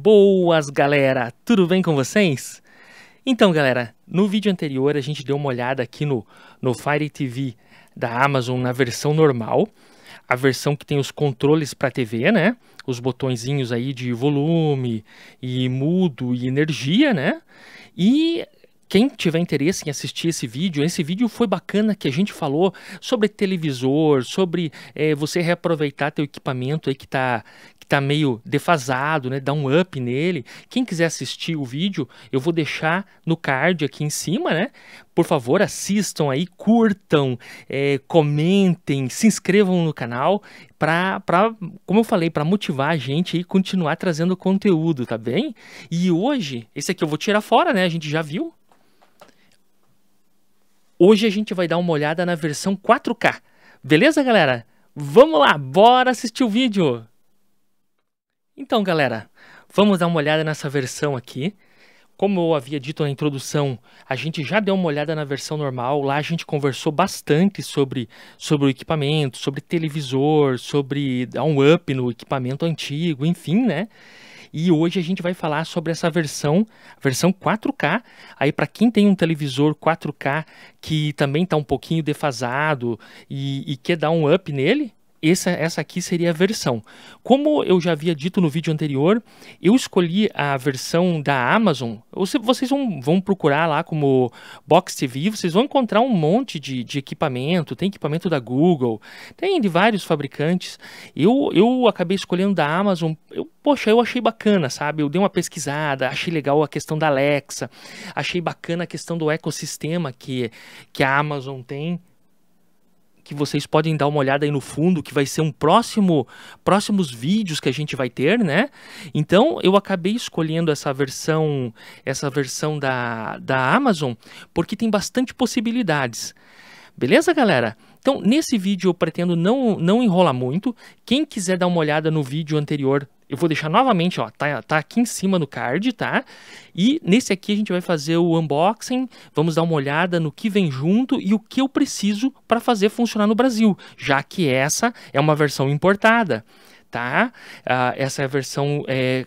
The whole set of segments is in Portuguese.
Boas, galera! Tudo bem com vocês? Então, galera, no vídeo anterior a gente deu uma olhada aqui no, no Fire TV da Amazon na versão normal, a versão que tem os controles para TV, né? Os botõezinhos aí de volume e mudo e energia, né? E quem tiver interesse em assistir esse vídeo, esse vídeo foi bacana que a gente falou sobre televisor, sobre é, você reaproveitar teu equipamento aí que está que tá meio defasado, né? Dar um up nele. Quem quiser assistir o vídeo, eu vou deixar no card aqui em cima, né? Por favor, assistam aí, curtam, é, comentem, se inscrevam no canal para, como eu falei, para motivar a gente e continuar trazendo conteúdo, tá bem? E hoje, esse aqui eu vou tirar fora, né? A gente já viu, Hoje a gente vai dar uma olhada na versão 4K. Beleza, galera? Vamos lá, bora assistir o vídeo! Então, galera, vamos dar uma olhada nessa versão aqui. Como eu havia dito na introdução, a gente já deu uma olhada na versão normal. Lá a gente conversou bastante sobre, sobre o equipamento, sobre televisor, sobre dar um up no equipamento antigo, enfim, né? E hoje a gente vai falar sobre essa versão, versão 4K. Aí para quem tem um televisor 4K que também está um pouquinho defasado e, e quer dar um up nele, essa, essa aqui seria a versão. Como eu já havia dito no vídeo anterior, eu escolhi a versão da Amazon. vocês vão, vão procurar lá como Box TV, vocês vão encontrar um monte de, de equipamento. Tem equipamento da Google, tem de vários fabricantes. Eu, eu acabei escolhendo da Amazon. Eu, poxa, eu achei bacana, sabe? Eu dei uma pesquisada, achei legal a questão da Alexa, achei bacana a questão do ecossistema que, que a Amazon tem que vocês podem dar uma olhada aí no fundo, que vai ser um próximo, próximos vídeos que a gente vai ter, né? Então eu acabei escolhendo essa versão, essa versão da, da Amazon, porque tem bastante possibilidades. Beleza, galera? Então, nesse vídeo eu pretendo não, não enrolar muito. Quem quiser dar uma olhada no vídeo anterior eu vou deixar novamente, ó, tá, tá aqui em cima no card, tá? E nesse aqui a gente vai fazer o unboxing, vamos dar uma olhada no que vem junto e o que eu preciso para fazer funcionar no Brasil, já que essa é uma versão importada, tá? Ah, essa é a versão é,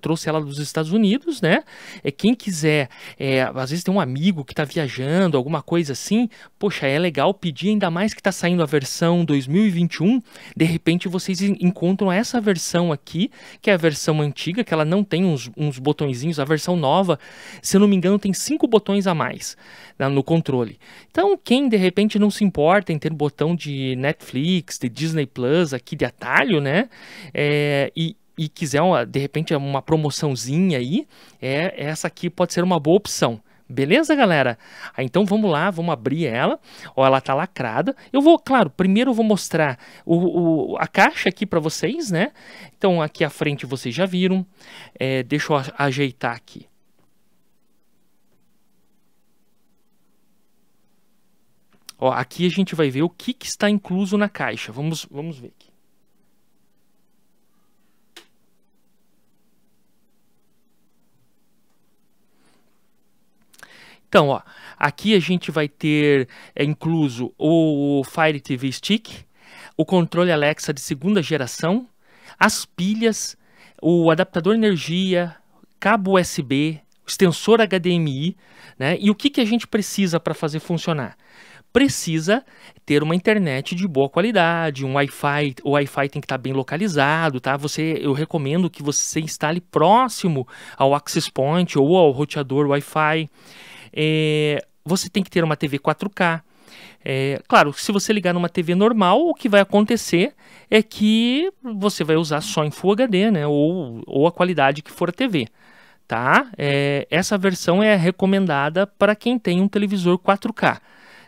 trouxe ela dos Estados Unidos, né? É, quem quiser, é, às vezes tem um amigo que está viajando, alguma coisa assim, poxa, é legal pedir, ainda mais que está saindo a versão 2021, de repente vocês encontram essa versão aqui, que é a versão antiga, que ela não tem uns, uns botõezinhos, a versão nova, se eu não me engano, tem cinco botões a mais né, no controle. Então, quem de repente não se importa em ter botão de Netflix, de Disney Plus aqui de atalho, né? É, e e quiser uma, de repente uma promoçãozinha aí, é essa aqui pode ser uma boa opção. Beleza, galera? Ah, então vamos lá, vamos abrir ela. Ó, ela tá lacrada. Eu vou, claro, primeiro eu vou mostrar o, o a caixa aqui para vocês, né? Então aqui à frente vocês já viram. É, deixa eu ajeitar aqui. Ó, aqui a gente vai ver o que, que está incluso na caixa. Vamos, vamos ver aqui. Então, ó, aqui a gente vai ter é, incluso o Fire TV Stick, o controle Alexa de segunda geração, as pilhas, o adaptador energia, cabo USB, extensor HDMI, né? E o que, que a gente precisa para fazer funcionar? Precisa ter uma internet de boa qualidade, um Wi-Fi, o Wi-Fi tem que estar tá bem localizado, tá? Você, eu recomendo que você instale próximo ao access point ou ao roteador Wi-Fi. É, você tem que ter uma TV 4K. É, claro, se você ligar numa TV normal, o que vai acontecer é que você vai usar só em Full HD, né? Ou, ou a qualidade que for a TV, tá? É, essa versão é recomendada para quem tem um televisor 4K.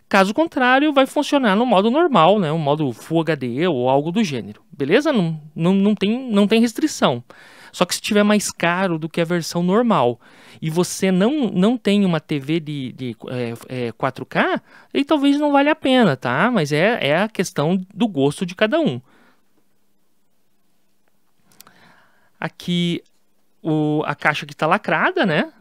Caso contrário, vai funcionar no modo normal, né? O modo Full HD ou algo do gênero, beleza? Não, não, não, tem, não tem restrição. Só que se tiver mais caro do que a versão normal e você não, não tem uma TV de, de é, é, 4K, aí talvez não valha a pena, tá? Mas é, é a questão do gosto de cada um. Aqui o, a caixa que está lacrada, né?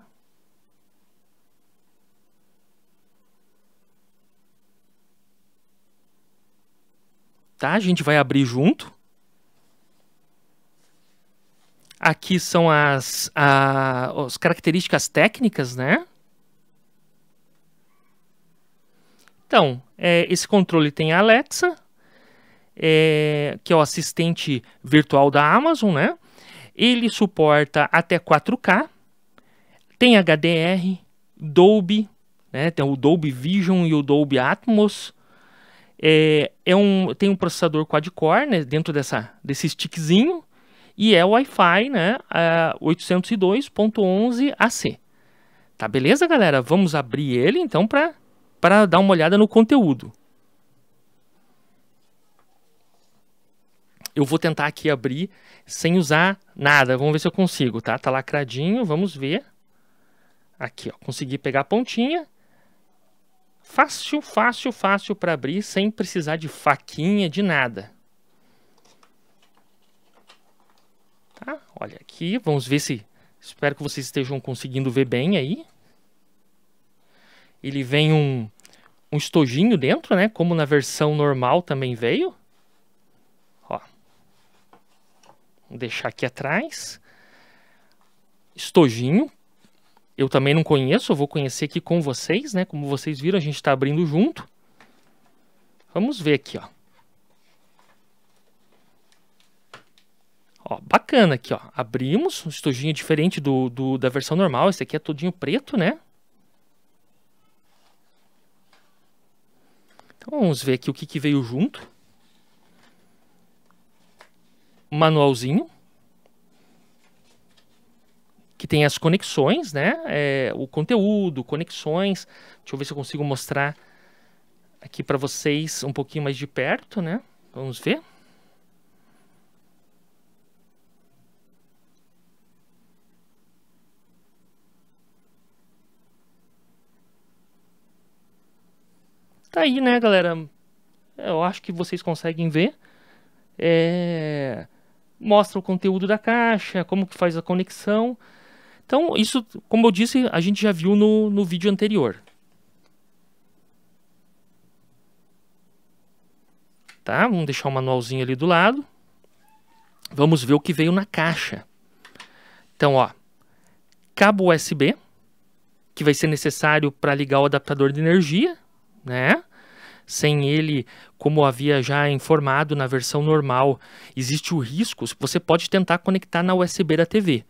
Tá? A gente vai abrir junto. Aqui são as, a, as características técnicas, né? Então, é, esse controle tem a Alexa, é, que é o assistente virtual da Amazon, né? Ele suporta até 4K, tem HDR, Dolby, né? Tem o Dolby Vision e o Dolby Atmos. É, é um, tem um processador quad-core né? dentro dessa, desse stickzinho e é o Wi-Fi, né, 802.11ac. Tá beleza, galera? Vamos abrir ele então para para dar uma olhada no conteúdo. Eu vou tentar aqui abrir sem usar nada. Vamos ver se eu consigo, tá? Tá lacradinho, vamos ver. Aqui, ó, consegui pegar a pontinha. Fácil, fácil, fácil para abrir sem precisar de faquinha, de nada. Olha aqui, vamos ver se... Espero que vocês estejam conseguindo ver bem aí. Ele vem um, um estojinho dentro, né? Como na versão normal também veio. Ó. Vou deixar aqui atrás. Estojinho. Eu também não conheço, eu vou conhecer aqui com vocês, né? Como vocês viram, a gente está abrindo junto. Vamos ver aqui, ó. bacana aqui, ó. Abrimos, um estojinho diferente do, do, da versão normal. Esse aqui é todinho preto, né? Então vamos ver aqui o que, que veio junto. Manualzinho. Que tem as conexões, né? É, o conteúdo, conexões. Deixa eu ver se eu consigo mostrar aqui para vocês um pouquinho mais de perto, né? Vamos ver. aí, né, galera? Eu acho que vocês conseguem ver. É... Mostra o conteúdo da caixa, como que faz a conexão. Então, isso, como eu disse, a gente já viu no, no vídeo anterior. Tá? Vamos deixar o manualzinho ali do lado. Vamos ver o que veio na caixa. Então, ó, cabo USB, que vai ser necessário para ligar o adaptador de energia, né? sem ele, como havia já informado na versão normal, existe o risco, você pode tentar conectar na USB da TV,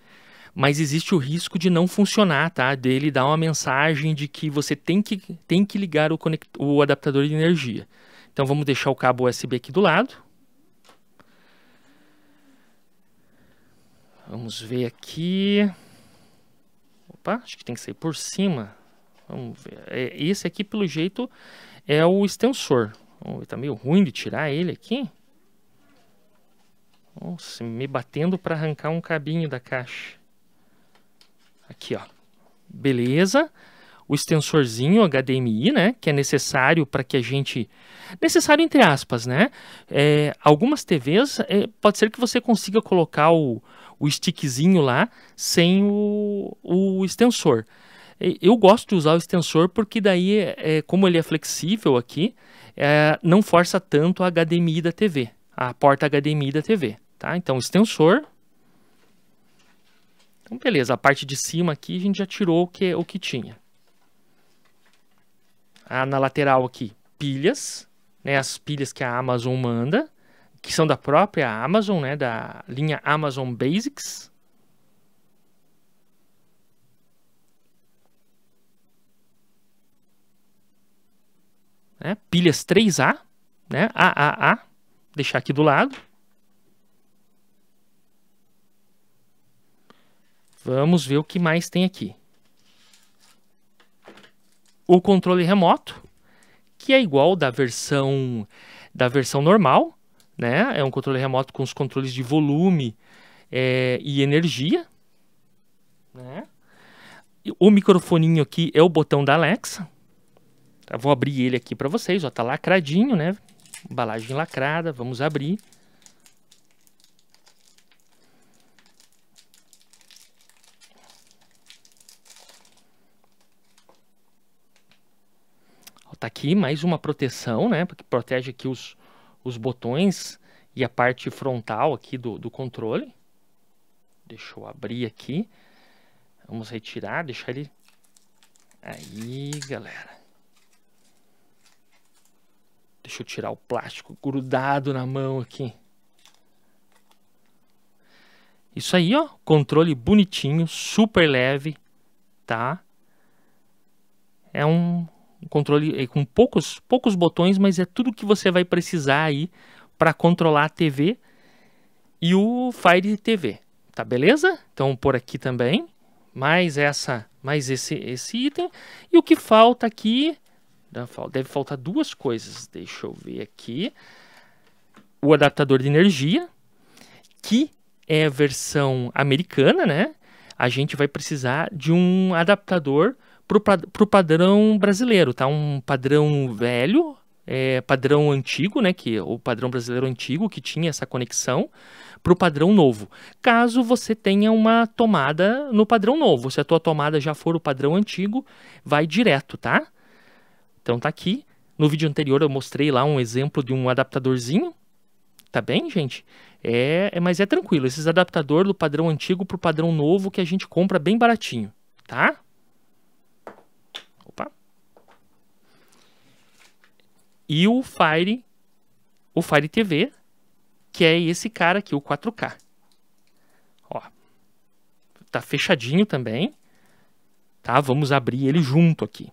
mas existe o risco de não funcionar, tá? Dele dar uma mensagem de que você tem que, tem que ligar o, conect, o adaptador de energia. Então vamos deixar o cabo USB aqui do lado. Vamos ver aqui. Opa, acho que tem que sair por cima. Vamos ver. É, esse aqui, pelo jeito, é o extensor. Oh, tá meio ruim de tirar ele aqui. Nossa, me batendo para arrancar um cabinho da caixa. Aqui, ó. Beleza. O extensorzinho HDMI, né? Que é necessário para que a gente... Necessário entre aspas, né? É, algumas TVs, é, pode ser que você consiga colocar o, o stickzinho lá sem o, o extensor. Eu gosto de usar o extensor porque daí, é, como ele é flexível aqui, é, não força tanto a HDMI da TV, a porta HDMI da TV, tá? Então, extensor. Então, beleza, a parte de cima aqui a gente já tirou o que, o que tinha. Ah, na lateral aqui, pilhas, né, as pilhas que a Amazon manda, que são da própria Amazon, né, da linha Amazon Basics. né? pilhas 3A, né? AAA, deixar aqui do lado. Vamos ver o que mais tem aqui. O controle remoto, que é igual da versão da versão normal, né? É um controle remoto com os controles de volume é, e energia, né? O microfoninho aqui é o botão da Alexa, vou abrir ele aqui para vocês, ó, tá lacradinho, né? Embalagem lacrada, vamos abrir. Ó, tá aqui mais uma proteção, né? Que protege aqui os, os botões e a parte frontal aqui do, do controle. Deixa eu abrir aqui. Vamos retirar, deixar ele... Aí, galera. Deixa eu tirar o plástico grudado na mão aqui. Isso aí, ó, controle bonitinho, super leve, tá? É um controle é com poucos, poucos botões, mas é tudo que você vai precisar aí para controlar a TV e o Fire TV, tá beleza? Então por aqui também, mais essa, mais esse esse item e o que falta aqui né, deve faltar duas coisas. Deixa eu ver aqui. O adaptador de energia, que é a versão americana, né? A gente vai precisar de um adaptador para o padrão brasileiro, tá? Um padrão velho, é, padrão antigo, né? Que o padrão brasileiro antigo que tinha essa conexão para o padrão novo. Caso você tenha uma tomada no padrão novo, se a tua tomada já for o padrão antigo, vai direto, tá? Então tá aqui. No vídeo anterior eu mostrei lá um exemplo de um adaptadorzinho. Tá bem, gente? É, é mas é tranquilo. Esses adaptador do padrão antigo pro padrão novo que a gente compra bem baratinho, tá? Opa. E o Fire, o Fire TV, que é esse cara aqui, o 4K. Ó, tá fechadinho também. Tá? Vamos abrir ele junto aqui.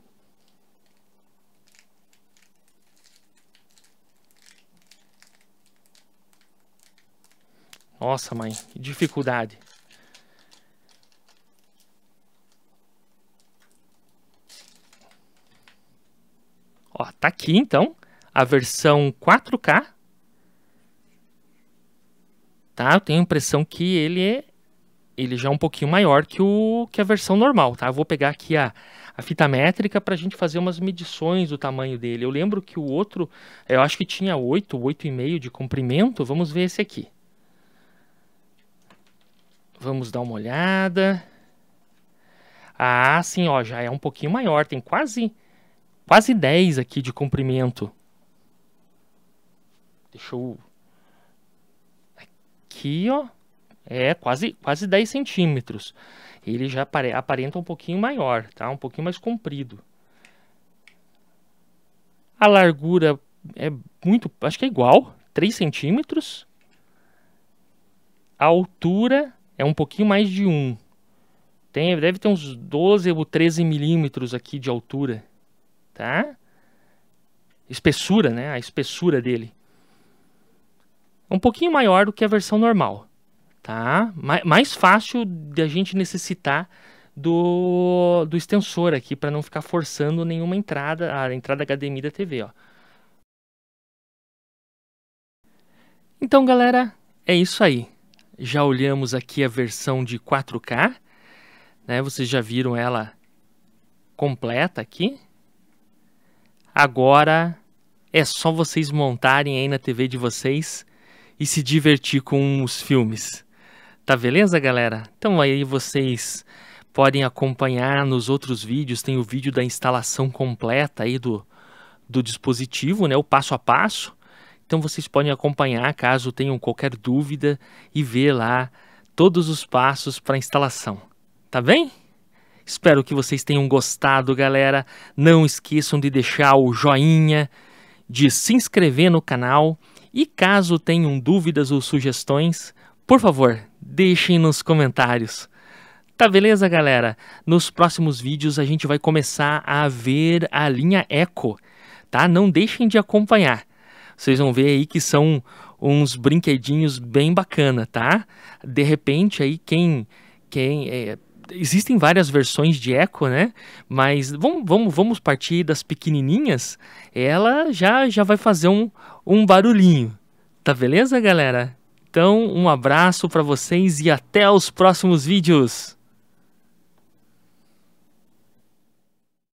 Nossa, mãe, que dificuldade. Ó, tá aqui então a versão 4K. Tá? Eu tenho a impressão que ele é ele já é um pouquinho maior que, o, que a versão normal, tá? Eu vou pegar aqui a, a fita métrica para a gente fazer umas medições do tamanho dele. Eu lembro que o outro, eu acho que tinha 8, 8,5 de comprimento. Vamos ver esse aqui. Vamos dar uma olhada. Ah, sim, ó, já é um pouquinho maior, tem quase quase 10 aqui de comprimento. Deixa eu aqui, ó. É, quase quase 10 centímetros. Ele já aparenta um pouquinho maior, tá? Um pouquinho mais comprido. A largura é muito, acho que é igual, 3 centímetros. A altura é um pouquinho mais de um. Tem, deve ter uns 12 ou 13 milímetros aqui de altura, tá? Espessura, né? A espessura dele. É um pouquinho maior do que a versão normal, tá? mais fácil de a gente necessitar do, do extensor aqui para não ficar forçando nenhuma entrada, a entrada HDMI da TV, ó. Então, galera, é isso aí já olhamos aqui a versão de 4K, né? Vocês já viram ela completa aqui. Agora é só vocês montarem aí na TV de vocês e se divertir com os filmes. Tá beleza, galera? Então aí vocês podem acompanhar nos outros vídeos, tem o vídeo da instalação completa aí do, do dispositivo, né, o passo a passo. Então vocês podem acompanhar caso tenham qualquer dúvida e ver lá todos os passos para a instalação. Tá bem? Espero que vocês tenham gostado, galera. Não esqueçam de deixar o joinha, de se inscrever no canal e caso tenham dúvidas ou sugestões, por favor, deixem nos comentários. Tá beleza, galera? Nos próximos vídeos a gente vai começar a ver a linha Eco, tá? Não deixem de acompanhar. Vocês vão ver aí que são uns brinquedinhos bem bacana, tá? De repente aí quem quem é, existem várias versões de Echo, né? Mas vamos, vamos, vamos partir das pequenininhas. Ela já já vai fazer um um barulhinho. Tá beleza, galera? Então, um abraço para vocês e até os próximos vídeos.